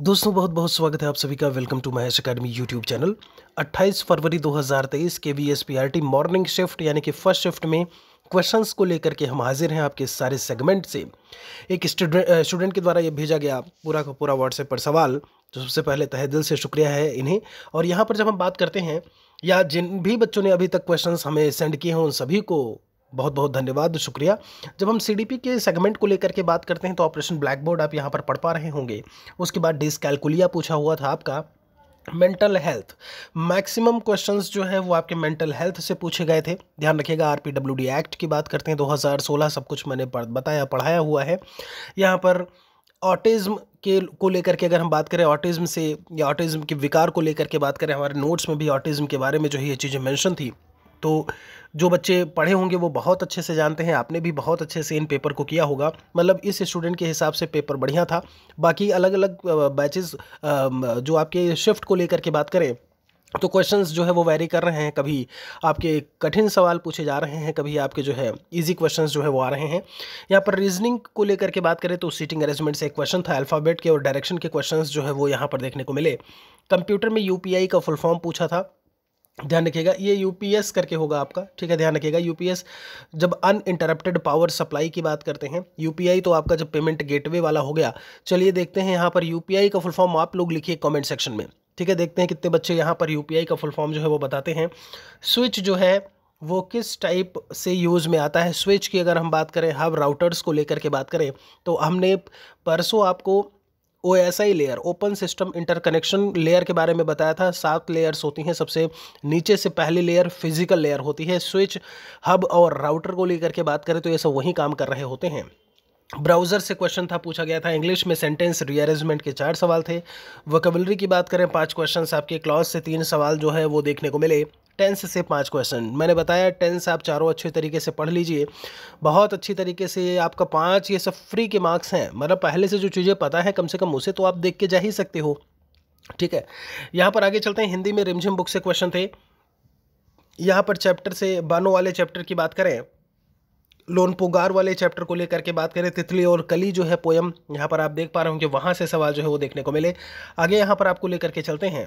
दोस्तों बहुत बहुत स्वागत है आप सभी का welcome to Mahesh academy YouTube channel 28 फरवरी 2023 K V S P R T morning shift यानी कि फर्स्ट शिफ्ट में क्वेश्चंस को लेकर के हम हाजिर हैं आपके सारे सेगमेंट से एक स्टूडेंट स्टूडेंट के द्वारा ये भेजा गया पूरा का पूरा व्हाट्सएप पर सवाल तो सबसे पहले तहे दिल से शुक्रिया है इन्हें और यहाँ पर जब हम बात करते हैं या जिन भी बच्चों ने अभी तक क्वेश्चंस हमें सेंड किए हैं उन सभी को बहुत बहुत धन्यवाद शुक्रिया जब हम सी के सेगमेंट को लेकर के बात करते हैं तो ऑपरेशन ब्लैक बोर्ड आप यहाँ पर पढ़ पा रहे होंगे उसके बाद डिस्कैलकुलिया पूछा हुआ था आपका मेंटल हेल्थ मैक्सिमम क्वेश्चंस जो है वो आपके मेंटल हेल्थ से पूछे गए थे ध्यान रखिएगा आर एक्ट की बात करते हैं 2016 सब कुछ मैंने बताया पढ़ाया हुआ है यहाँ पर ऑटिज़्म के को लेकर के अगर हम बात करें ऑटिज़्म से या ऑटिज़्म के विकार को लेकर के बात करें हमारे नोट्स में भी ऑटिज़्म के बारे में जो है ये चीज़ें मैंशन थी तो जो बच्चे पढ़े होंगे वो बहुत अच्छे से जानते हैं आपने भी बहुत अच्छे से इन पेपर को किया होगा मतलब इस स्टूडेंट के हिसाब से पेपर बढ़िया था बाकी अलग अलग बैचेस जो आपके शिफ्ट को लेकर के बात करें तो क्वेश्चंस जो है वो वैरी कर रहे हैं कभी आपके कठिन सवाल पूछे जा रहे हैं कभी आपके जो है इजी क्वेश्चंस जो है वो आ रहे हैं यहाँ पर रीजनिंग को लेकर के बात करें तो सीटिंग अरेंजमेंट से एक क्वेश्चन था अल्फ़ाबेट के और डायरेक्शन के क्वेश्चंस जो है वो यहाँ पर देखने को मिले कंप्यूटर में यूपीआई का फुल फॉर्म पूछा था ध्यान रखिएगा ये यूपीएस करके होगा आपका ठीक है ध्यान रखिएगा यूपीएस जब अनइंटरप्टेड पावर सप्लाई की बात करते हैं यूपीआई तो आपका जब पेमेंट गेटवे वाला हो गया चलिए देखते हैं यहाँ पर यूपीआई का फुल फॉर्म आप लोग लिखिए कमेंट सेक्शन में ठीक है देखते हैं कितने बच्चे यहाँ पर यूपीआई का फुल फॉर्म जो है वो बताते हैं स्विच जो है वो किस टाइप से यूज़ में आता है स्विच की अगर हम बात करें हब राउटर्स को लेकर के बात करें तो हमने परसों आपको O S I layer open system interconnection layer के बारे में बताया था सात लेयर्स होती हैं सबसे नीचे से पहली लेयर फिजिकल लेयर होती है स्विच हब और राउटर को लेकर के बात करें तो ये सब वहीं काम कर रहे होते हैं ब्राउज़र से क्वेश्चन था पूछा गया था इंग्लिश में सेंटेंस रीअरेंजमेंट के चार सवाल थे वकबलरी की बात करें पांच क्वेश्चन आपके क्लॉज से तीन सवाल जो है वो देखने को मिले टेंस से पांच क्वेश्चन मैंने बताया टेंस आप चारों अच्छे तरीके से पढ़ लीजिए बहुत अच्छी तरीके से आपका पाँच ये सब फ्री के मार्क्स हैं मतलब पहले से जो चीज़ें पता है कम से कम उसे तो आप देख के जा ही सकते हो ठीक है यहाँ पर आगे चलते हैं हिंदी में रिमझिम बुक से क्वेश्चन थे यहाँ पर चैप्टर से बानो वाले चैप्टर की बात करें लोन पुगार वाले चैप्टर को लेकर के बात करें तितली और कली जो है पोयम यहाँ पर आप देख पा रहे होंगे वहाँ से सवाल जो है वो देखने को मिले आगे यहाँ पर आपको लेकर के चलते हैं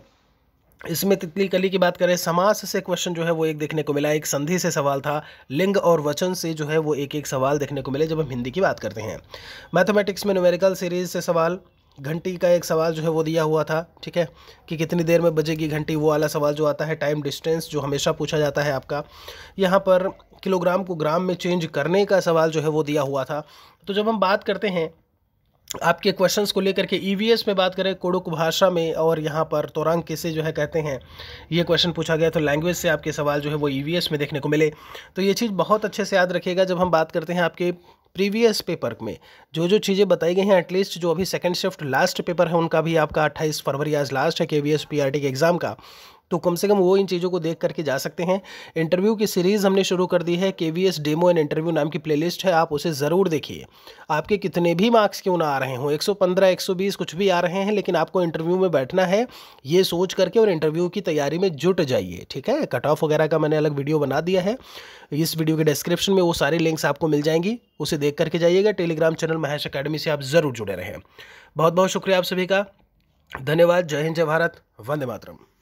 इसमें तितली कली की बात करें समास से क्वेश्चन जो है वो एक देखने को मिला एक संधि से सवाल था लिंग और वचन से जो है वो एक एक सवाल देखने को मिले जब हम हिंदी की बात करते हैं मैथमेटिक्स में न्यूमेरिकल सीरीज से सवाल घंटी का एक सवाल जो है वो दिया हुआ था ठीक है कि कितनी देर में बजेगी घंटी वो वाला सवाल जो आता है टाइम डिस्टेंस जो हमेशा पूछा जाता है आपका यहाँ पर किलोग्राम को ग्राम में चेंज करने का सवाल जो है वो दिया हुआ था तो जब हम बात करते हैं आपके क्वेश्चंस को लेकर के ईवीएस e में बात करें कोडुक भाषा में और यहाँ पर तोरांग किसे जो है कहते हैं ये क्वेश्चन पूछा गया तो लैंग्वेज से आपके सवाल जो है वो ईवीएस e में देखने को मिले तो ये चीज़ बहुत अच्छे से याद रखिएगा जब हम बात करते हैं आपके प्रीवियस पेपर में जो जो चीज़ें बताई गई हैं एटलीस्ट जो अभी सेकंड शिफ्ट लास्ट पेपर है उनका भी आपका 28 फरवरी आज लास्ट है K V S P R T के एग्ज़ाम का तो कम से कम वो इन चीज़ों को देख करके जा सकते हैं इंटरव्यू की सीरीज़ हमने शुरू कर दी है K V S demo and interview नाम की प्लेलिस्ट है आप उसे ज़रूर देखिए आपके कितने भी मार्क्स क्यों ना आ रहे हों 115, 120 कुछ भी आ रहे हैं लेकिन आपको इंटरव्यू में बैठना है ये सोच करके और इंटरव्यू की तैयारी में जुट जाइए ठीक है कट ऑफ वगैरह का मैंने अलग वीडियो बना दिया है इस वीडियो के डिस्क्रिप्शन में वो सारी लिंक्स आपको मिल जाएंगी उसे देख करके जाइएगा टेलीग्राम चैनल महेश अकेडमी से आप ज़रूर जुड़े रहें बहुत बहुत शुक्रिया आप सभी का धन्यवाद जय हिंद जय भारत वंदे मातरम